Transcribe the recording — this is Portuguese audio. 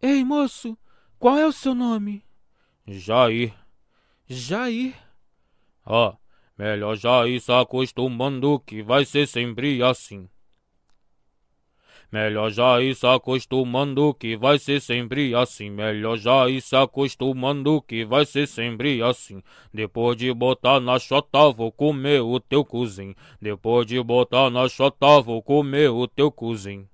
Ei, moço, qual é o seu nome? Jair. Jair? Ah, melhor já ir se acostumando que vai ser sempre assim. Melhor já ir se acostumando que vai ser sempre assim. Melhor já ir se acostumando que vai ser sempre assim. Depois de botar na chota, vou comer o teu cozinho. Depois de botar na chota, vou comer o teu cozinho.